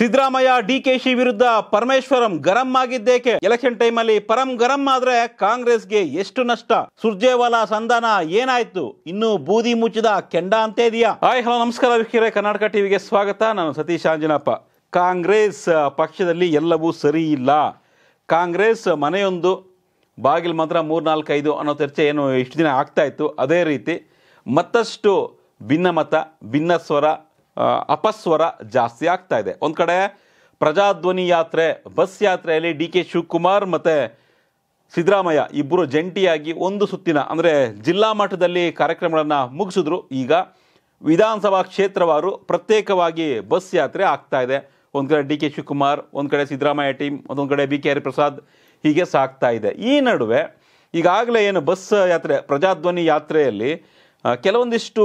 ಸಿದ್ದರಾಮಯ್ಯ ಡಿಕೆಶಿ ವಿರುದ್ಧ ಪರಮೇಶ್ವರಂ ಗರಂ ಆಗಿದ್ದೇಕೆ ಎಲೆಕ್ಷನ್ ಟೈಮ್ ಅಲ್ಲಿ ಪರಂ ಗರಂ ಆದ್ರೆ ಕಾಂಗ್ರೆಸ್ಗೆ ಎಷ್ಟು ನಷ್ಟ ಸುರ್ಜೇವಾಲಾ ಸಂಧಾನ ಏನಾಯ್ತು ಇನ್ನು ಬೂದಿ ಮುಚ್ಚಿದ ಕೆಂಡ ಅಂತ ಇದೆಯಾ ಹಾಯ್ ಹಲೋ ನಮಸ್ಕಾರ ವೀಕ್ಷಕರೇ ಕರ್ನಾಟಕ ಟಿವಿಗೆ ಸ್ವಾಗತ ನಾನು ಸತೀಶ್ ಆಂಜನಪ್ಪ ಕಾಂಗ್ರೆಸ್ ಪಕ್ಷದಲ್ಲಿ ಎಲ್ಲವೂ ಸರಿ ಇಲ್ಲ ಕಾಂಗ್ರೆಸ್ ಮನೆಯೊಂದು ಬಾಗಿಲು ಮಾತ್ರ ಮೂರ್ನಾಲ್ಕೈದು ಅನ್ನೋ ಚರ್ಚೆ ಏನು ಇಷ್ಟು ದಿನ ಆಗ್ತಾ ಇತ್ತು ಅದೇ ರೀತಿ ಮತ್ತಷ್ಟು ಭಿನ್ನಮತ ಭಿನ್ನ ಸ್ವರ ಅಪಸ್ವರ ಜಾಸ್ತಿ ಆಗ್ತಾ ಇದೆ ಒಂದು ಕಡೆ ಪ್ರಜಾಧ್ವನಿ ಯಾತ್ರೆ ಬಸ್ ಯಾತ್ರೆಯಲ್ಲಿ ಡಿ ಕೆ ಶಿವಕುಮಾರ್ ಮತ್ತು ಸಿದ್ದರಾಮಯ್ಯ ಇಬ್ಬರು ಜಂಟಿಯಾಗಿ ಒಂದು ಸುತ್ತಿನ ಅಂದರೆ ಜಿಲ್ಲಾ ಮಟ್ಟದಲ್ಲಿ ಕಾರ್ಯಕ್ರಮಗಳನ್ನು ಮುಗಿಸಿದ್ರು ಈಗ ವಿಧಾನಸಭಾ ಕ್ಷೇತ್ರವಾರು ಪ್ರತ್ಯೇಕವಾಗಿ ಬಸ್ ಯಾತ್ರೆ ಆಗ್ತಾ ಇದೆ ಒಂದು ಕಡೆ ಡಿ ಕೆ ಶಿವಕುಮಾರ್ ಒಂದು ಕಡೆ ಸಿದ್ದರಾಮಯ್ಯ ಟೀಮ್ ಒಂದೊಂದು ಕಡೆ ಬಿ ಕೆ ಹರಿಪ್ರಸಾದ್ ಹೀಗೆ ಸಾಗ್ತಾ ಇದೆ ಈ ನಡುವೆ ಈಗಾಗಲೇ ಏನು ಬಸ್ ಯಾತ್ರೆ ಪ್ರಜಾಧ್ವನಿ ಯಾತ್ರೆಯಲ್ಲಿ ಕೆಲವೊಂದಿಷ್ಟು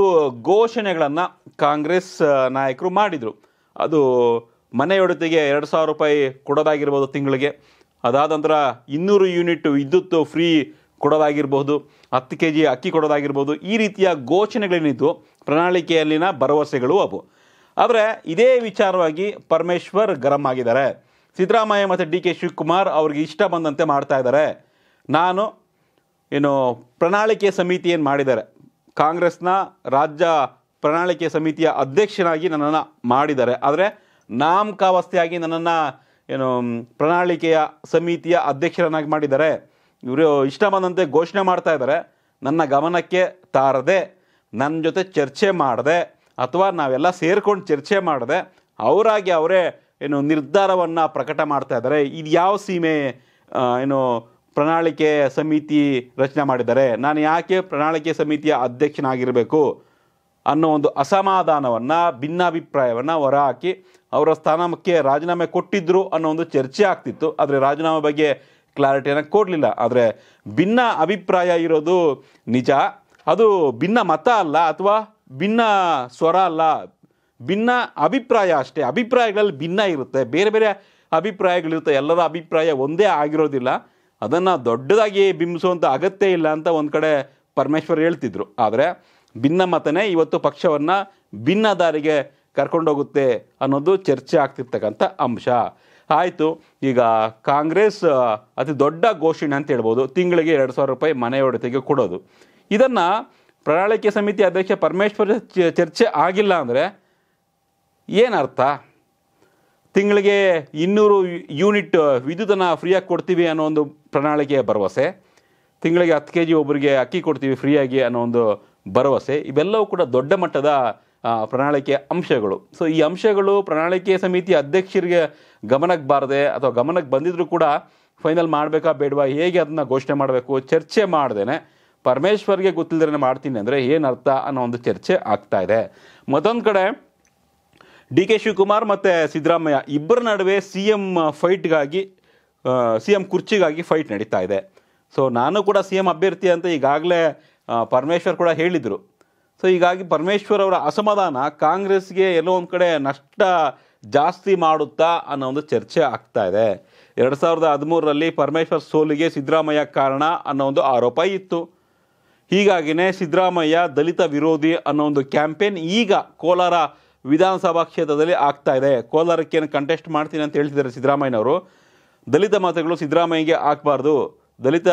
ಘೋಷಣೆಗಳನ್ನು ಕಾಂಗ್ರೆಸ್ ನಾಯಕರು ಮಾಡಿದರು ಅದು ಮನೆಯೊಡತೆಗೆ ಎರಡು ಸಾವಿರ ರೂಪಾಯಿ ಕೊಡೋದಾಗಿರ್ಬೋದು ತಿಂಗಳಿಗೆ ಅದಾದ ನಂತರ ಇನ್ನೂರು ಯೂನಿಟ್ ವಿದ್ಯುತ್ ಫ್ರೀ ಕೊಡೋದಾಗಿರ್ಬೋದು ಹತ್ತು ಕೆ ಜಿ ಅಕ್ಕಿ ಕೊಡೋದಾಗಿರ್ಬೋದು ಈ ರೀತಿಯ ಘೋಷಣೆಗಳೇನಿದ್ದು ಪ್ರಣಾಳಿಕೆಯಲ್ಲಿನ ಭರವಸೆಗಳು ಅವು ಆದರೆ ಇದೇ ವಿಚಾರವಾಗಿ ಪರಮೇಶ್ವರ್ ಗರಂ ಆಗಿದ್ದಾರೆ ಸಿದ್ದರಾಮಯ್ಯ ಮತ್ತು ಡಿ ಕೆ ಶಿವಕುಮಾರ್ ಅವ್ರಿಗೆ ಇಷ್ಟ ಬಂದಂತೆ ಮಾಡ್ತಾ ಇದ್ದಾರೆ ನಾನು ಏನು ಪ್ರಣಾಳಿಕೆ ಸಮಿತಿ ಏನು ಮಾಡಿದ್ದಾರೆ ಕಾಂಗ್ರೆಸ್ನ ರಾಜ್ಯ ಪ್ರಣಾಳಿಕೆ ಸಮಿತಿಯ ಅಧ್ಯಕ್ಷನಾಗಿ ನನ್ನನ್ನು ಮಾಡಿದ್ದಾರೆ ಆದರೆ ನಾಮಕಾವಸ್ಥೆಯಾಗಿ ನನ್ನನ್ನು ಏನು ಪ್ರಣಾಳಿಕೆಯ ಸಮಿತಿಯ ಅಧ್ಯಕ್ಷರನ್ನಾಗಿ ಮಾಡಿದ್ದಾರೆ ಇವರು ಇಷ್ಟ ಬಂದಂತೆ ಘೋಷಣೆ ಮಾಡ್ತಾ ಇದ್ದಾರೆ ನನ್ನ ಗಮನಕ್ಕೆ ತಾರದೆ ನನ್ನ ಜೊತೆ ಚರ್ಚೆ ಮಾಡದೆ ಅಥವಾ ನಾವೆಲ್ಲ ಸೇರ್ಕೊಂಡು ಚರ್ಚೆ ಮಾಡದೆ ಅವರಾಗಿ ಅವರೇ ಏನು ನಿರ್ಧಾರವನ್ನು ಪ್ರಕಟ ಮಾಡ್ತಾ ಇದ್ದಾರೆ ಇದು ಯಾವ ಸೀಮೆ ಏನು ಪ್ರಣಾಳಿಕೆ ಸಮಿತಿ ರಚನೆ ಮಾಡಿದ್ದಾರೆ ನಾನು ಯಾಕೆ ಪ್ರಣಾಳಿಕೆ ಸಮಿತಿಯ ಅಧ್ಯಕ್ಷನಾಗಿರಬೇಕು ಅನ್ನೋ ಒಂದು ಅಸಮಾಧಾನವನ್ನು ಭಿನ್ನಾಭಿಪ್ರಾಯವನ್ನು ಹೊರಹಾಕಿ ಅವರ ಸ್ಥಾನಕ್ಕೆ ರಾಜೀನಾಮೆ ಕೊಟ್ಟಿದ್ದರು ಅನ್ನೋ ಒಂದು ಚರ್ಚೆ ಆಗ್ತಿತ್ತು ಆದರೆ ರಾಜೀನಾಮೆ ಬಗ್ಗೆ ಕ್ಲಾರಿಟಿಯನ್ನು ಕೊಡಲಿಲ್ಲ ಆದರೆ ಭಿನ್ನ ಅಭಿಪ್ರಾಯ ಇರೋದು ನಿಜ ಅದು ಭಿನ್ನ ಮತ ಅಲ್ಲ ಅಥವಾ ಭಿನ್ನ ಸ್ವರ ಅಲ್ಲ ಭಿನ್ನ ಅಭಿಪ್ರಾಯ ಅಷ್ಟೇ ಅಭಿಪ್ರಾಯಗಳಲ್ಲಿ ಭಿನ್ನ ಇರುತ್ತೆ ಬೇರೆ ಬೇರೆ ಅಭಿಪ್ರಾಯಗಳಿರುತ್ತೆ ಎಲ್ಲರ ಅಭಿಪ್ರಾಯ ಒಂದೇ ಆಗಿರೋದಿಲ್ಲ ಅದನ್ನು ದೊಡ್ಡದಾಗಿ ಬಿಂಬಿಸುವಂಥ ಅಗತ್ಯ ಇಲ್ಲ ಅಂತ ಒಂದು ಕಡೆ ಪರಮೇಶ್ವರ್ ಹೇಳ್ತಿದ್ರು ಆದರೆ ಮತನೇ ಇವತ್ತು ಪಕ್ಷವನ್ನು ಭಿನ್ನ ದಾರಿಗೆ ಕರ್ಕೊಂಡೋಗುತ್ತೆ ಅನ್ನೋದು ಚರ್ಚೆ ಆಗ್ತಿರ್ತಕ್ಕಂಥ ಅಂಶ ಆಯಿತು ಈಗ ಕಾಂಗ್ರೆಸ್ ಅತಿ ದೊಡ್ಡ ಘೋಷಣೆ ಅಂತ ಹೇಳ್ಬೋದು ತಿಂಗಳಿಗೆ ಎರಡು ಸಾವಿರ ರೂಪಾಯಿ ಒಡತೆಗೆ ಕೊಡೋದು ಇದನ್ನು ಪ್ರಣಾಳಿಕೆ ಸಮಿತಿ ಅಧ್ಯಕ್ಷ ಪರಮೇಶ್ವರ ಚರ್ಚೆ ಆಗಿಲ್ಲ ಅಂದರೆ ಏನರ್ಥ ತಿಂಗಳಿಗೆ ಇನ್ನೂರು ಯೂನಿಟ್ ವಿದ್ಯುತ್ತನ್ನು ಫ್ರೀಯಾಗಿ ಕೊಡ್ತೀವಿ ಅನ್ನೋ ಒಂದು ಪ್ರಣಾಳಿಕೆಯ ಭರವಸೆ ತಿಂಗಳಿಗೆ ಹತ್ತು ಕೆ ಜಿ ಒಬ್ಬರಿಗೆ ಅಕ್ಕಿ ಕೊಡ್ತೀವಿ ಫ್ರೀಯಾಗಿ ಅನ್ನೋ ಒಂದು ಭರವಸೆ ಇವೆಲ್ಲವೂ ಕೂಡ ದೊಡ್ಡ ಮಟ್ಟದ ಪ್ರಣಾಳಿಕೆ ಅಂಶಗಳು ಸೊ ಈ ಅಂಶಗಳು ಪ್ರಣಾಳಿಕೆ ಸಮಿತಿ ಅಧ್ಯಕ್ಷರಿಗೆ ಗಮನಕ್ಕೆ ಬಾರದೆ ಅಥವಾ ಗಮನಕ್ಕೆ ಬಂದಿದ್ರು ಕೂಡ ಫೈನಲ್ ಮಾಡಬೇಕಾ ಬೇಡವಾ ಹೇಗೆ ಅದನ್ನ ಘೋಷಣೆ ಮಾಡಬೇಕು ಚರ್ಚೆ ಮಾಡ್ದೇನೆ ಪರಮೇಶ್ವರ್ಗೆ ಗೊತ್ತಿಲ್ಲದ್ರೆ ಮಾಡ್ತೀನಿ ಅಂದರೆ ಏನು ಅರ್ಥ ಅನ್ನೋ ಒಂದು ಚರ್ಚೆ ಆಗ್ತಾ ಇದೆ ಮತ್ತೊಂದು ಕಡೆ ಡಿ ಕೆ ಶಿವಕುಮಾರ್ ಮತ್ತು ಸಿದ್ದರಾಮಯ್ಯ ಇಬ್ಬರ ನಡುವೆ ಸಿ ಎಮ್ ಫೈಟ್ಗಾಗಿ ಸಿ ಎಂ ಕುರ್ಚಿಗಾಗಿ ಫೈಟ್ ನಡೀತಾ ಇದೆ ಸೊ ನಾನು ಕೂಡ ಸಿ ಎಮ್ ಅಭ್ಯರ್ಥಿ ಅಂತ ಈಗಾಗಲೇ ಪರಮೇಶ್ವರ್ ಕೂಡ ಹೇಳಿದರು ಸೊ ಹೀಗಾಗಿ ಪರಮೇಶ್ವರ್ ಅವರ ಅಸಮಾಧಾನ ಕಾಂಗ್ರೆಸ್ಗೆ ಎಲ್ಲೋ ಒಂದು ಕಡೆ ನಷ್ಟ ಜಾಸ್ತಿ ಮಾಡುತ್ತಾ ಅನ್ನೋ ಒಂದು ಚರ್ಚೆ ಆಗ್ತಾ ಇದೆ ಎರಡು ಸಾವಿರದ ಹದಿಮೂರರಲ್ಲಿ ಪರಮೇಶ್ವರ್ ಸೋಲಿಗೆ ಸಿದ್ದರಾಮಯ್ಯ ಕಾರಣ ಅನ್ನೋ ಒಂದು ಆರೋಪ ಇತ್ತು ಹೀಗಾಗಿನೇ ಸಿದ್ದರಾಮಯ್ಯ ದಲಿತ ವಿರೋಧಿ ಅನ್ನೋ ಒಂದು ಕ್ಯಾಂಪೇನ್ ಈಗ ಕೋಲಾರ ವಿಧಾನಸಭಾ ಕ್ಷೇತ್ರದಲ್ಲಿ ಆಗ್ತಾ ಇದೆ ಕೋಲಾರಕ್ಕೇನು ಕಂಟೆಸ್ಟ್ ಮಾಡ್ತೀನಿ ಅಂತ ಹೇಳ್ತಿದ್ದಾರೆ ಸಿದ್ದರಾಮಯ್ಯನವರು ದಲಿತ ಮತಗಳು ಸಿದ್ದರಾಮಯ್ಯಗೆ ಆಗಬಾರ್ದು ದಲಿತ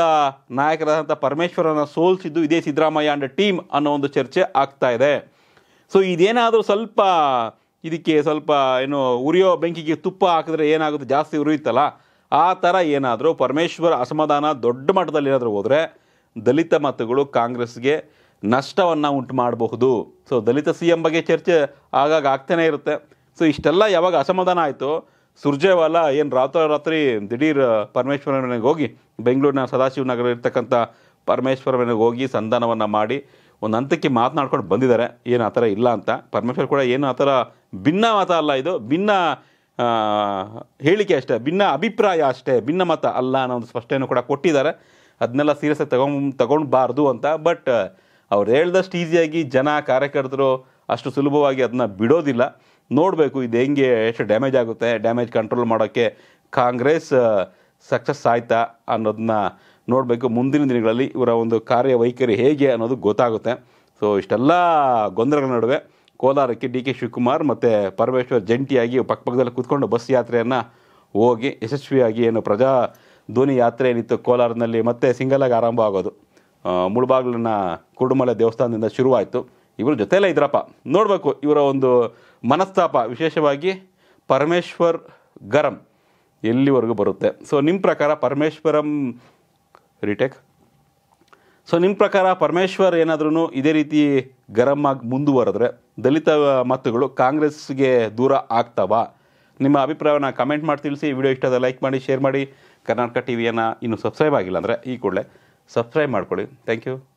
ನಾಯಕರಾದಂಥ ಪರಮೇಶ್ವರನ ಸೋಲಿಸಿದ್ದು ಇದೇ ಸಿದ್ದರಾಮಯ್ಯ ಅಂಡ್ ಟೀಮ್ ಅನ್ನೋ ಒಂದು ಚರ್ಚೆ ಆಗ್ತಾ ಇದೆ ಸೊ ಇದೇನಾದರೂ ಸ್ವಲ್ಪ ಇದಕ್ಕೆ ಸ್ವಲ್ಪ ಏನು ಉರಿಯೋ ಬೆಂಕಿಗೆ ತುಪ್ಪ ಹಾಕಿದ್ರೆ ಏನಾಗುತ್ತೆ ಜಾಸ್ತಿ ಉರಿಯುತ್ತಲ್ಲ ಆ ಥರ ಏನಾದರೂ ಪರಮೇಶ್ವರ ಅಸಮಾಧಾನ ದೊಡ್ಡ ಮಟ್ಟದಲ್ಲಿ ಏನಾದರೂ ಹೋದರೆ ದಲಿತ ಮತಗಳು ಕಾಂಗ್ರೆಸ್ಗೆ ನಷ್ಟವನ್ನು ಉಂಟು ಮಾಡಬಹುದು ಸೊ ದಲಿತ ಸಿ ಎಂ ಬಗ್ಗೆ ಚರ್ಚೆ ಆಗಾಗ ಆಗ್ತಾನೇ ಇರುತ್ತೆ ಸೊ ಇಷ್ಟೆಲ್ಲ ಯಾವಾಗ ಅಸಮಾಧಾನ ಆಯಿತು ಸುರ್ಜೇವಾಲ ಏನು ರಾತ್ರೋ ರಾತ್ರಿ ದಿಢೀರ್ ಪರಮೇಶ್ವರ ಮನೆಗೆ ಹೋಗಿ ಬೆಂಗಳೂರಿನ ಸದಾಶಿವ ನಗರ ಇರ್ತಕ್ಕಂಥ ಪರಮೇಶ್ವರ ಮನೆಗೆ ಹೋಗಿ ಸಂಧಾನವನ್ನು ಮಾಡಿ ಒಂದು ಹಂತಕ್ಕೆ ಮಾತನಾಡ್ಕೊಂಡು ಬಂದಿದ್ದಾರೆ ಏನು ಆ ಥರ ಇಲ್ಲ ಅಂತ ಪರಮೇಶ್ವರ್ ಕೂಡ ಏನು ಆ ಥರ ಭಿನ್ನ ಮತ ಅಲ್ಲ ಇದು ಭಿನ್ನ ಹೇಳಿಕೆ ಅಷ್ಟೇ ಭಿನ್ನ ಅಭಿಪ್ರಾಯ ಅಷ್ಟೇ ಭಿನ್ನ ಮತ ಅಲ್ಲ ಅನ್ನೋ ಒಂದು ಸ್ಪಷ್ಟನೂ ಕೂಡ ಕೊಟ್ಟಿದ್ದಾರೆ ಅದನ್ನೆಲ್ಲ ಸೀರಿಯಸ್ಸಾಗಿ ತಗೊಂಡು ತಗೊಳ್ಬಾರ್ದು ಅಂತ ಬಟ್ ಅವ್ರು ಹೇಳ್ದಷ್ಟು ಈಸಿಯಾಗಿ ಜನ ಕಾರ್ಯಕರ್ತರು ಅಷ್ಟು ಸುಲಭವಾಗಿ ಅದನ್ನ ಬಿಡೋದಿಲ್ಲ ನೋಡಬೇಕು ಇದು ಹೆಂಗೆ ಎಷ್ಟು ಡ್ಯಾಮೇಜ್ ಆಗುತ್ತೆ ಡ್ಯಾಮೇಜ್ ಕಂಟ್ರೋಲ್ ಮಾಡೋಕ್ಕೆ ಕಾಂಗ್ರೆಸ್ ಸಕ್ಸಸ್ ಆಯ್ತಾ ಅನ್ನೋದನ್ನ ನೋಡಬೇಕು ಮುಂದಿನ ದಿನಗಳಲ್ಲಿ ಇವರ ಒಂದು ಕಾರ್ಯವೈಖರಿ ಹೇಗೆ ಅನ್ನೋದು ಗೊತ್ತಾಗುತ್ತೆ ಸೊ ಇಷ್ಟೆಲ್ಲ ಗೊಂದಲಗಳ ನಡುವೆ ಕೋಲಾರಕ್ಕೆ ಡಿ ಕೆ ಶಿವಕುಮಾರ್ ಮತ್ತು ಪರಮೇಶ್ವರ್ ಜಂಟಿಯಾಗಿ ಪಕ್ಕಪಕ್ಕದಲ್ಲಿ ಕೂತ್ಕೊಂಡು ಬಸ್ ಯಾತ್ರೆಯನ್ನು ಹೋಗಿ ಯಶಸ್ವಿಯಾಗಿ ಏನು ಪ್ರಜಾ ಧ್ವನಿ ಯಾತ್ರೆ ಏನಿತ್ತು ಕೋಲಾರನಲ್ಲಿ ಮತ್ತೆ ಸಿಂಗಲಾಗಿ ಆರಂಭ ಆಗೋದು ಮುಳುಬಾಗ್ಲನ್ನ ಕುಡುಮಲೆ ದೇವಸ್ಥಾನದಿಂದ ಶುರುವಾಯಿತು ಇವರು ಜೊತೆಯಲ್ಲೇ ಇದ್ರಪ್ಪ ನೋಡಬೇಕು ಇವರ ಒಂದು ಮನಸ್ತಾಪ ವಿಶೇಷವಾಗಿ ಪರಮೇಶ್ವರ್ ಗರಂ ಎಲ್ಲಿವರೆಗೂ ಬರುತ್ತೆ ಸೊ ನಿಮ್ಮ ಪ್ರಕಾರ ಪರಮೇಶ್ವರಂ ರಿಟೇಕ್ ಸೊ ನಿಮ್ಮ ಪ್ರಕಾರ ಪರಮೇಶ್ವರ್ ಏನಾದ್ರೂ ಇದೇ ರೀತಿ ಗರಂ ಆಗಿ ಮುಂದುವರೆದ್ರೆ ದಲಿತ ಮತಗಳು ಕಾಂಗ್ರೆಸ್ಗೆ ದೂರ ಆಗ್ತವಾ ನಿಮ್ಮ ಅಭಿಪ್ರಾಯವನ್ನು ಕಮೆಂಟ್ ಮಾಡಿ ತಿಳಿಸಿ ವಿಡಿಯೋ ಇಷ್ಟದ ಲೈಕ್ ಮಾಡಿ ಶೇರ್ ಮಾಡಿ ಕರ್ನಾಟಕ ಟಿ ವಿಯನ್ನು ಇನ್ನೂ ಸಬ್ಸ್ಕ್ರೈಬ್ ಆಗಿಲ್ಲ ಅಂದರೆ ಈ ಕೂಡಲೇ ಸಬ್ಸ್ಕ್ರೈಬ್ ಮಾಡ್ಕೊಳ್ಳಿ ಥ್ಯಾಂಕ್ ಯು